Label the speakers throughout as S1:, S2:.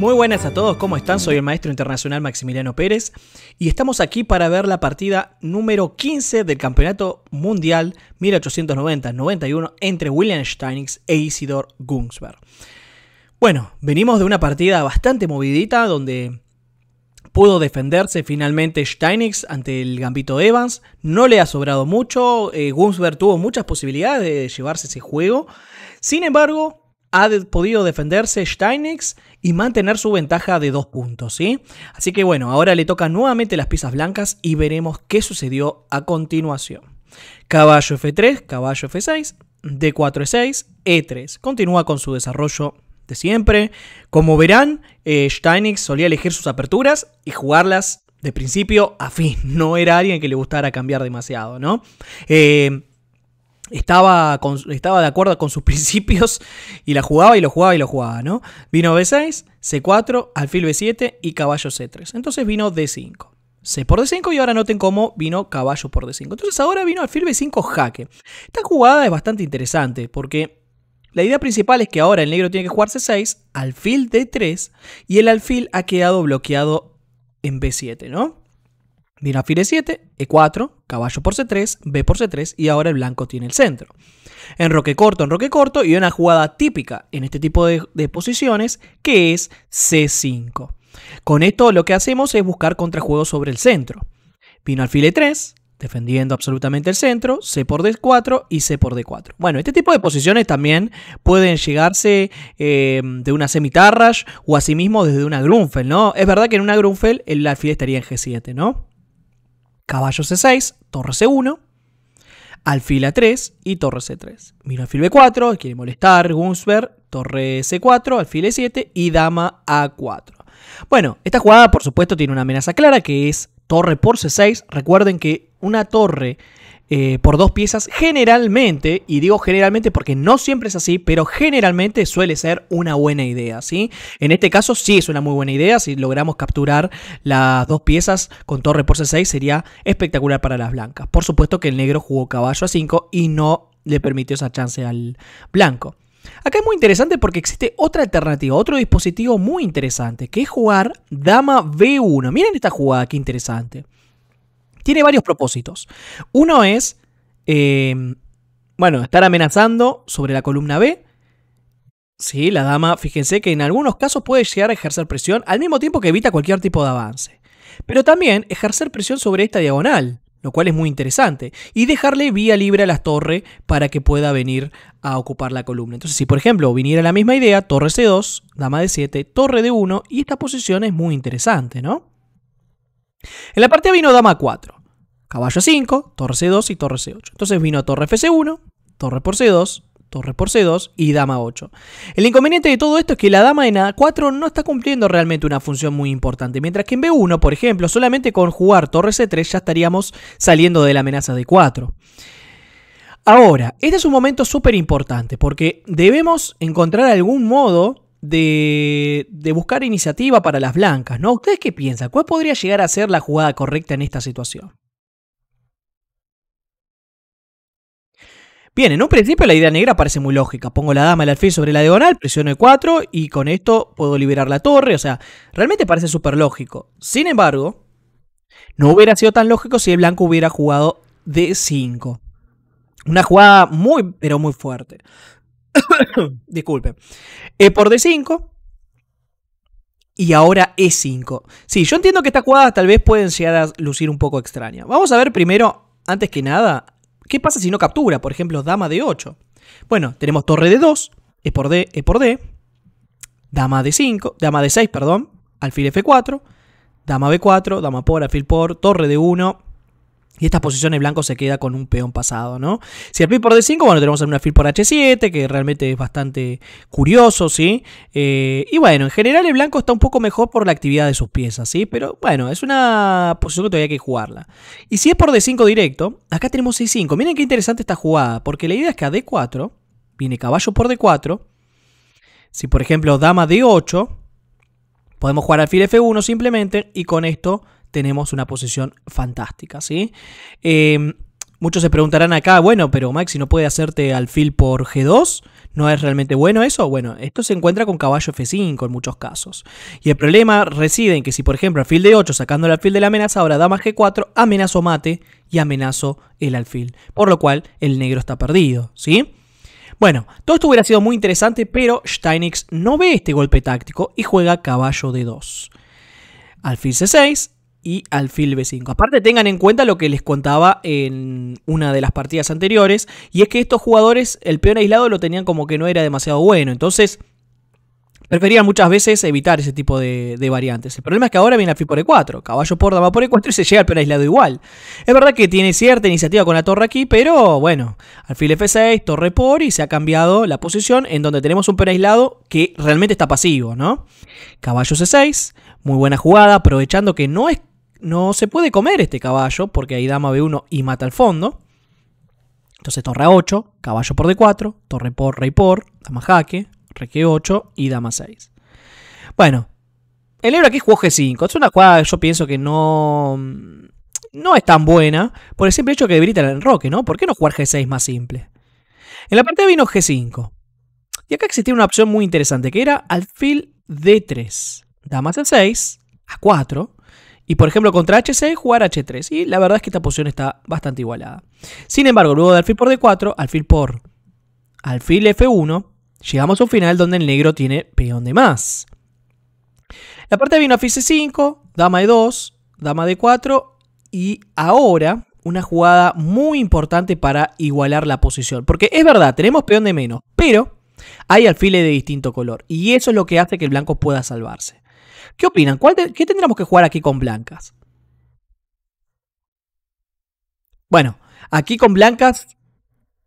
S1: Muy buenas a todos, ¿cómo están? Soy el maestro internacional Maximiliano Pérez y estamos aquí para ver la partida número 15 del Campeonato Mundial 1890-91 entre William Steinitz e Isidor Gunsberg. Bueno, venimos de una partida bastante movidita donde pudo defenderse finalmente Steinitz ante el gambito Evans, no le ha sobrado mucho, eh, Gunsberg tuvo muchas posibilidades de llevarse ese juego, sin embargo, ha podido defenderse Steinex y mantener su ventaja de dos puntos, ¿sí? Así que bueno, ahora le toca nuevamente las piezas blancas y veremos qué sucedió a continuación. Caballo F3, caballo F6, D4 E6, E3. Continúa con su desarrollo de siempre. Como verán, eh, Steinix solía elegir sus aperturas y jugarlas de principio a fin. No era alguien que le gustara cambiar demasiado, ¿no? Eh, estaba, estaba de acuerdo con sus principios y la jugaba y lo jugaba y lo jugaba, ¿no? Vino B6, C4, alfil B7 y caballo C3. Entonces vino D5. C por D5 y ahora noten cómo vino caballo por D5. Entonces ahora vino alfil B5 jaque. Esta jugada es bastante interesante porque la idea principal es que ahora el negro tiene que jugar C6, alfil D3 y el alfil ha quedado bloqueado en B7, ¿no? Vino alfil E7, E4, caballo por C3, B por C3 y ahora el blanco tiene el centro. En roque corto, en roque corto y una jugada típica en este tipo de, posiciones que es C5. Con esto lo que hacemos es buscar contrajuegos sobre el centro. Vino alfil 3 defendiendo absolutamente el centro, C por D4 y C por D4. Bueno, este tipo de posiciones también pueden llegarse eh, de una semitarrash o asimismo desde una Grunfeld, ¿no? Es verdad que en una Grunfeld el alfil estaría en G7, ¿no? caballo C6, torre C1, alfil A3 y torre C3. Mira alfil B4, quiere molestar Gunsberg, torre C4, alfil E7 y dama A4. Bueno, esta jugada por supuesto tiene una amenaza clara que es torre por C6. Recuerden que una torre eh, por dos piezas, generalmente, y digo generalmente porque no siempre es así, pero generalmente suele ser una buena idea, ¿sí? En este caso sí es una muy buena idea, si logramos capturar las dos piezas con torre por C6 sería espectacular para las blancas. Por supuesto que el negro jugó caballo a 5 y no le permitió esa chance al blanco. Acá es muy interesante porque existe otra alternativa, otro dispositivo muy interesante, que es jugar dama B1. Miren esta jugada, qué interesante. Tiene varios propósitos. Uno es, eh, bueno, estar amenazando sobre la columna B. Sí, la dama, fíjense que en algunos casos puede llegar a ejercer presión al mismo tiempo que evita cualquier tipo de avance. Pero también ejercer presión sobre esta diagonal, lo cual es muy interesante, y dejarle vía libre a las torres para que pueda venir a ocupar la columna. Entonces, si por ejemplo viniera la misma idea, torre C2, dama de 7, torre de 1, y esta posición es muy interesante, ¿no? En la partida vino dama 4, caballo 5, torre c2 y torre c8. Entonces vino torre fc1, torre por c2, torre por c2 y dama 8. El inconveniente de todo esto es que la dama en a4 no está cumpliendo realmente una función muy importante, mientras que en b1, por ejemplo, solamente con jugar torre c3 ya estaríamos saliendo de la amenaza de 4. Ahora, este es un momento súper importante porque debemos encontrar algún modo de, buscar iniciativa para las blancas, ¿no? ¿Ustedes qué piensan? ¿Cuál podría llegar a ser la jugada correcta en esta situación? Bien, en un principio la idea negra parece muy lógica. Pongo la dama el alfil sobre la diagonal, presiono el 4 y con esto puedo liberar la torre. O sea, realmente parece súper lógico. Sin embargo, no hubiera sido tan lógico si el blanco hubiera jugado D5. Una jugada muy, pero muy fuerte. Disculpen. E por D5. Y ahora E5. Sí, yo entiendo que estas jugadas tal vez pueden llegar a lucir un poco extrañas Vamos a ver primero, antes que nada, qué pasa si no captura, por ejemplo, dama de 8. Bueno, tenemos torre de 2, E por D, E por D, dama de 5, dama de 6, perdón, alfil F4, dama B4, dama por, alfil por, torre de 1, y esta posición el blanco se queda con un peón pasado, ¿no? Si el por D5, bueno, tenemos una fil por H7, que realmente es bastante curioso, ¿sí? Eh, y bueno, en general el blanco está un poco mejor por la actividad de sus piezas, ¿sí? Pero bueno, es una posición que todavía hay que jugarla. Y si es por D5 directo, acá tenemos C5. Miren qué interesante esta jugada, porque la idea es que a D4, viene caballo por D4. Si por ejemplo dama D8, podemos jugar al alfil F1 simplemente y con esto tenemos una posición fantástica, ¿sí? Em, muchos se preguntarán acá, bueno, pero si no puede hacerte alfil por G2, ¿no es realmente bueno eso? Bueno, esto se encuentra con caballo F5 en muchos casos. Y el problema reside en que si, por ejemplo, alfil de 8 sacando el alfil de la amenaza, ahora dama G4, amenazo mate y amenazo el alfil. Por lo cual, el negro está perdido, ¿sí? Bueno, todo esto hubiera sido muy interesante, pero Steinix no ve este golpe táctico y juega caballo de 2. Alfil C6, y alfil b5. Aparte tengan en cuenta lo que les contaba en una de las partidas anteriores, y es que estos jugadores el peón aislado lo tenían como que no era demasiado bueno, entonces preferían muchas veces evitar ese tipo de, variantes. El problema es que ahora viene alfil por e4, caballo por dama por e4 y se llega al peón aislado igual. Es verdad que tiene cierta iniciativa con la torre aquí, pero bueno, alfil f6, torre por y se ha cambiado la posición en donde tenemos un peón aislado que realmente está pasivo, ¿no? Caballo c6, muy buena jugada, aprovechando que no es no se puede comer este caballo porque hay dama B1 y mata al fondo. Entonces torre A8, caballo por D4, torre por, rey por, dama jaque, rey 8 y dama 6. Bueno, el héroe aquí jugó G5. Es una jugada que yo pienso que no, mm, no es tan buena por el simple hecho que debilita el enroque, ¿no? ¿Por qué no jugar G6 más simple? En la partida vino G5. Y acá existía una opción muy interesante que era alfil D3, dama a 6 A4, y por ejemplo, contra h6, jugar H3. Y la verdad es que esta posición está bastante igualada. Sin embargo, luego de alfil por D4, alfil por alfil F1, llegamos a un final donde el negro tiene peón de más. La parte vino a Fice 5 dama de 2 dama de 4 y ahora una jugada muy importante para igualar la posición. Porque es verdad, tenemos peón de menos, pero hay alfiles de distinto color. Y eso es lo que hace que el blanco pueda salvarse. ¿Qué opinan? ¿Cuál ¿Qué tendríamos que jugar aquí con blancas? Bueno, aquí con blancas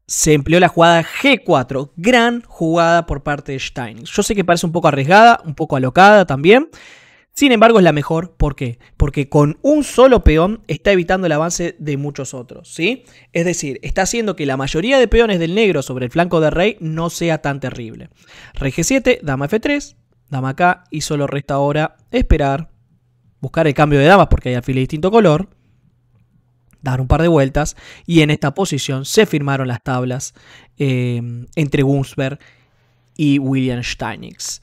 S1: se empleó la jugada G4. Gran jugada por parte de Stein. Yo sé que parece un poco arriesgada, un poco alocada también. Sin embargo, es la mejor. ¿Por qué? Porque con un solo peón está evitando el avance de muchos otros, ¿sí? Es decir, está haciendo que la mayoría de peones del negro sobre el flanco de rey no sea tan terrible. Rey G7, dama F3, dama acá y solo resta ahora esperar, buscar el cambio de damas porque hay alfil de distinto color, dar un par de vueltas y en esta posición se firmaron las tablas eh, entre Gunsberg y William Steinitz.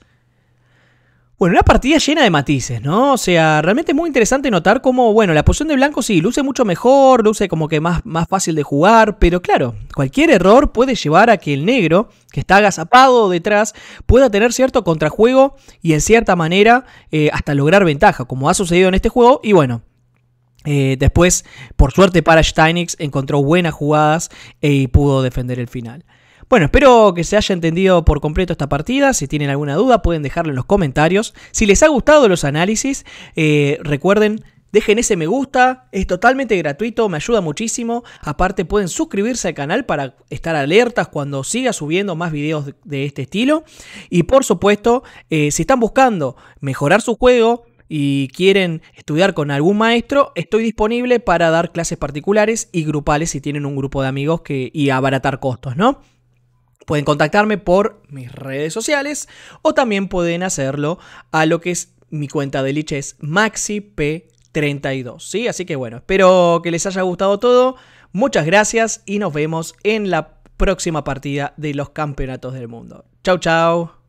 S1: Bueno, una partida llena de matices, ¿no? O sea, realmente es muy interesante notar cómo, bueno, la posición de blanco sí, luce mucho mejor, luce como que más, más fácil de jugar, pero claro, cualquier error puede llevar a que el negro, que está agazapado detrás, pueda tener cierto contrajuego y en cierta manera eh, hasta lograr ventaja, como ha sucedido en este juego, y bueno, eh, después, por suerte para Steinix, encontró buenas jugadas y e pudo defender el final. Bueno, espero que se haya entendido por completo esta partida. Si tienen alguna duda, pueden dejarlo en los comentarios. Si les ha gustado los análisis, eh, recuerden Dejen ese me gusta, es totalmente gratuito, me ayuda muchísimo. Aparte pueden suscribirse al canal para estar alertas cuando siga subiendo más videos de este estilo. Y por supuesto, eh, si están buscando mejorar su juego y quieren estudiar con algún maestro, estoy disponible para dar clases particulares y grupales si tienen un grupo de amigos que, y abaratar costos, ¿no? Pueden contactarme por mis redes sociales o también pueden hacerlo a lo que es mi cuenta de Lich es MaxiP32. ¿sí? Así que bueno, espero que les haya gustado todo. Muchas gracias y nos vemos en la próxima partida de los campeonatos del mundo. Chau, chao